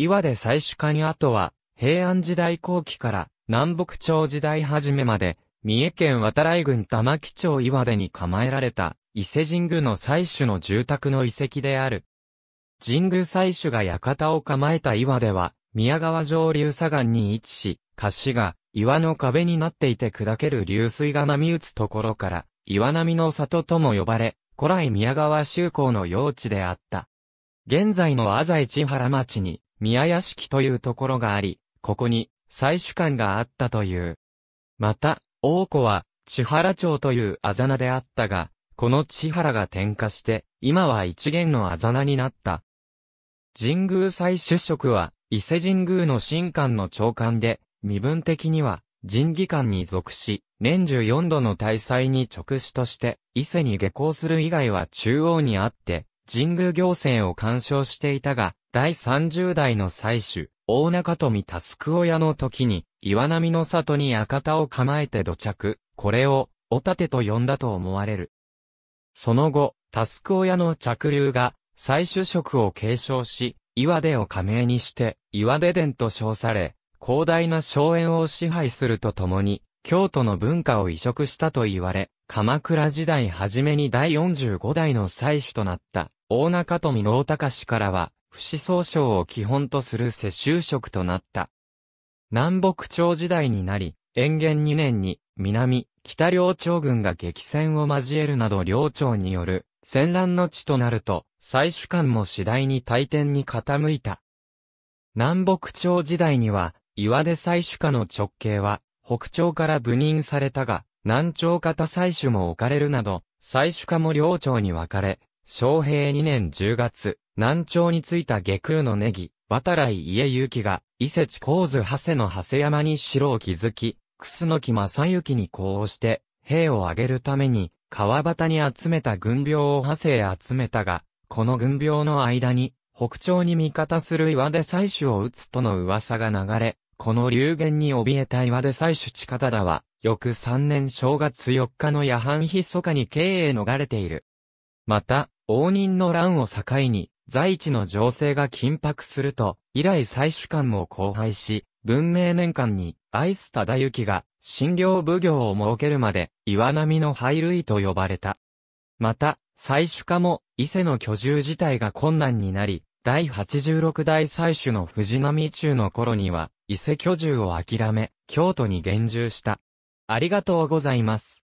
岩で採取管跡は、平安時代後期から南北朝時代初めまで、三重県渡来郡玉城町岩出に構えられた伊勢神宮の採取の住宅の遺跡である。神宮採取が館を構えた岩では、宮川上流左岸に位置し、貸しが岩の壁になっていて砕ける流水が波打つところから、岩波の里とも呼ばれ、古来宮川修行の用地であった。現在の浅井千原町に宮屋敷というところがあり、ここに、採取館があったという。また、王子は、千原町というあざなであったが、この千原が転化して、今は一元のあざなになった。神宮採取職は、伊勢神宮の神官の長官で、身分的には、神技官に属し、年中4度の大祭に直視として、伊勢に下校する以外は中央にあって、神宮行政を干渉していたが、第30代の祭主、大中富田救親の時に、岩波の里に館を構えて土着、これを、お立てと呼んだと思われる。その後、タスク親の着流が、採取職を継承し、岩出を加盟にして、岩出殿と称され、広大な荘園を支配するとともに、京都の文化を移植したと言われ、鎌倉時代初めに第45代の採取となった、大中富の大高氏からは、不死総称を基本とする世襲職となった。南北朝時代になり、延元2年に南、北両朝軍が激戦を交えるなど両朝による戦乱の地となると、採取官も次第に大天に傾いた。南北朝時代には、岩出採取下の直径は、北朝から部任されたが、南朝型採取も置かれるなど、採取下も両朝に分かれ、昌平2年10月、南朝に着いた下空のネギ、渡来家行きが、伊勢地構図長谷の長谷山に城を築き、楠木正幸に呼応して、兵を挙げるために、川端に集めた軍病を谷へ集めたが、この軍病の間に、北朝に味方する岩で採取を打つとの噂が流れ、この流言に怯えた岩で採取地方だは、翌3年正月4日の夜半密かに経営逃れている。また、応仁の乱を境に、在地の情勢が緊迫すると、以来採取官も荒廃し、文明年間に、アイス忠行が、診療奉行を設けるまで、岩波の廃類と呼ばれた。また、採取家も、伊勢の居住自体が困難になり、第86代採取の藤波中の頃には、伊勢居住を諦め、京都に厳重した。ありがとうございます。